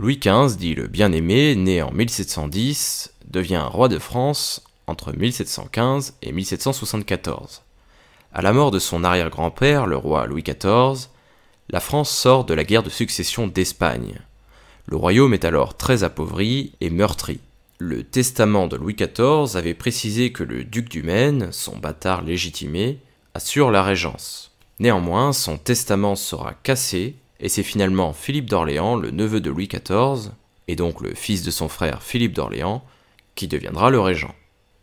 Louis XV, dit le bien-aimé, né en 1710, devient roi de France entre 1715 et 1774. À la mort de son arrière-grand-père, le roi Louis XIV, la France sort de la guerre de succession d'Espagne. Le royaume est alors très appauvri et meurtri. Le testament de Louis XIV avait précisé que le duc du Maine, son bâtard légitimé, assure la régence. Néanmoins, son testament sera cassé et c'est finalement Philippe d'Orléans, le neveu de Louis XIV, et donc le fils de son frère Philippe d'Orléans, qui deviendra le régent.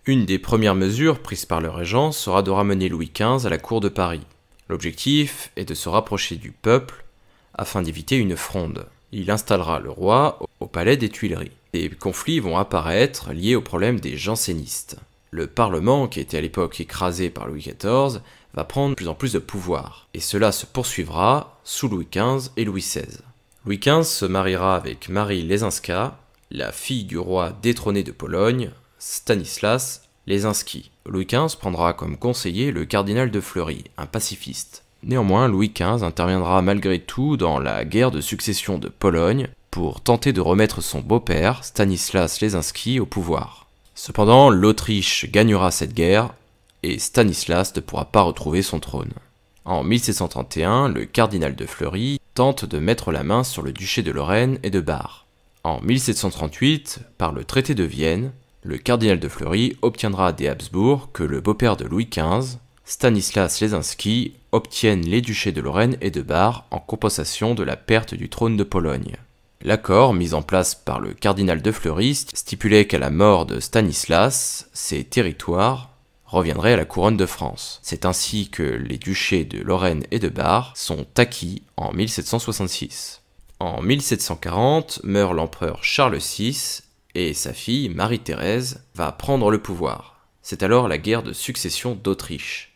Une des premières mesures prises par le régent sera de ramener Louis XV à la cour de Paris. L'objectif est de se rapprocher du peuple afin d'éviter une fronde. Il installera le roi au palais des Tuileries. Des conflits vont apparaître liés au problème des jansénistes le Parlement, qui était à l'époque écrasé par Louis XIV, va prendre de plus en plus de pouvoir, et cela se poursuivra sous Louis XV et Louis XVI. Louis XV se mariera avec Marie Lesinska, la fille du roi détrôné de Pologne, Stanislas Lesinski. Louis XV prendra comme conseiller le cardinal de Fleury, un pacifiste. Néanmoins, Louis XV interviendra malgré tout dans la guerre de succession de Pologne pour tenter de remettre son beau-père, Stanislas Lesinski, au pouvoir. Cependant, l'Autriche gagnera cette guerre et Stanislas ne pourra pas retrouver son trône. En 1731, le cardinal de Fleury tente de mettre la main sur le duché de Lorraine et de Bar. En 1738, par le traité de Vienne, le cardinal de Fleury obtiendra des Habsbourg que le beau-père de Louis XV, Stanislas Lesinski, obtienne les duchés de Lorraine et de Bar en compensation de la perte du trône de Pologne. L'accord, mis en place par le cardinal de Fleury, stipulait qu'à la mort de Stanislas, ses territoires reviendraient à la couronne de France. C'est ainsi que les duchés de Lorraine et de Bar sont acquis en 1766. En 1740 meurt l'empereur Charles VI et sa fille Marie-Thérèse va prendre le pouvoir. C'est alors la guerre de succession d'Autriche.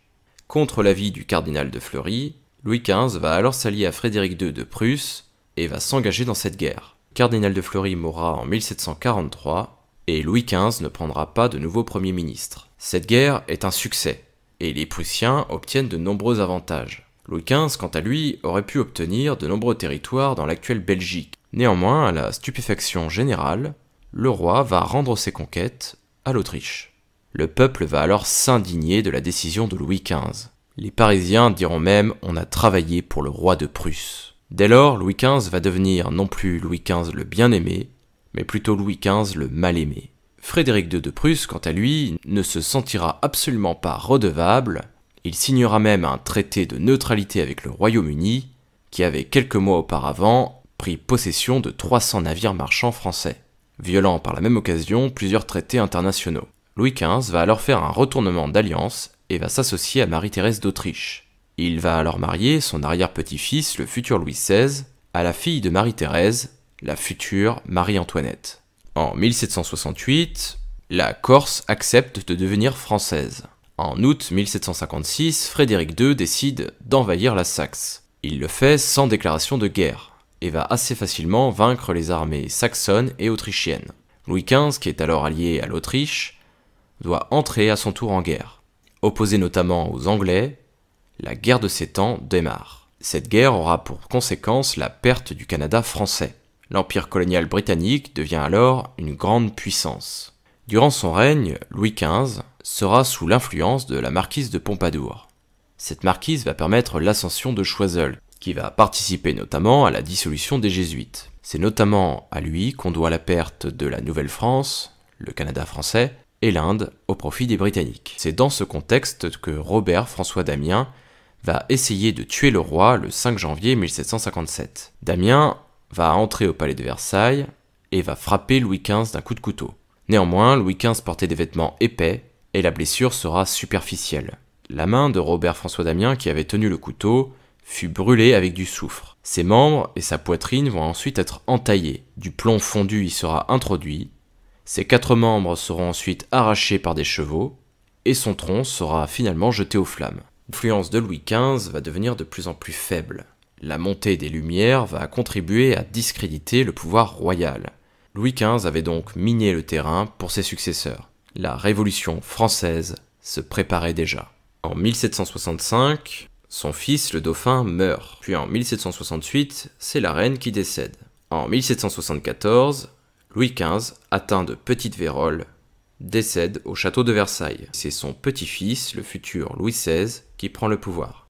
Contre l'avis du cardinal de Fleury, Louis XV va alors s'allier à Frédéric II de Prusse va s'engager dans cette guerre. Cardinal de Fleury mourra en 1743 et Louis XV ne prendra pas de nouveau Premier ministre. Cette guerre est un succès et les Prussiens obtiennent de nombreux avantages. Louis XV, quant à lui, aurait pu obtenir de nombreux territoires dans l'actuelle Belgique. Néanmoins, à la stupéfaction générale, le roi va rendre ses conquêtes à l'Autriche. Le peuple va alors s'indigner de la décision de Louis XV. Les Parisiens diront même on a travaillé pour le roi de Prusse. Dès lors, Louis XV va devenir non plus Louis XV le bien-aimé, mais plutôt Louis XV le mal-aimé. Frédéric II de Prusse, quant à lui, ne se sentira absolument pas redevable, il signera même un traité de neutralité avec le Royaume-Uni, qui avait quelques mois auparavant pris possession de 300 navires marchands français, violant par la même occasion plusieurs traités internationaux. Louis XV va alors faire un retournement d'alliance et va s'associer à Marie-Thérèse d'Autriche. Il va alors marier son arrière-petit-fils, le futur Louis XVI, à la fille de Marie-Thérèse, la future Marie-Antoinette. En 1768, la Corse accepte de devenir française. En août 1756, Frédéric II décide d'envahir la Saxe. Il le fait sans déclaration de guerre, et va assez facilement vaincre les armées saxonnes et autrichiennes. Louis XV, qui est alors allié à l'Autriche, doit entrer à son tour en guerre, opposé notamment aux Anglais, la guerre de Sept Ans démarre. Cette guerre aura pour conséquence la perte du Canada français. L'empire colonial britannique devient alors une grande puissance. Durant son règne, Louis XV sera sous l'influence de la marquise de Pompadour. Cette marquise va permettre l'ascension de Choiseul, qui va participer notamment à la dissolution des Jésuites. C'est notamment à lui qu'on doit la perte de la Nouvelle-France, le Canada français, et l'Inde au profit des Britanniques. C'est dans ce contexte que Robert François Damien va essayer de tuer le roi le 5 janvier 1757. Damien va entrer au palais de Versailles et va frapper Louis XV d'un coup de couteau. Néanmoins, Louis XV portait des vêtements épais et la blessure sera superficielle. La main de Robert-François Damien, qui avait tenu le couteau, fut brûlée avec du soufre. Ses membres et sa poitrine vont ensuite être entaillés, du plomb fondu y sera introduit, ses quatre membres seront ensuite arrachés par des chevaux, et son tronc sera finalement jeté aux flammes. L'influence de Louis XV va devenir de plus en plus faible. La montée des Lumières va contribuer à discréditer le pouvoir royal. Louis XV avait donc miné le terrain pour ses successeurs. La Révolution française se préparait déjà. En 1765, son fils le dauphin meurt, puis en 1768, c'est la reine qui décède. En 1774, Louis XV, atteint de petite vérole, décède au château de Versailles. C'est son petit-fils, le futur Louis XVI, qui prend le pouvoir.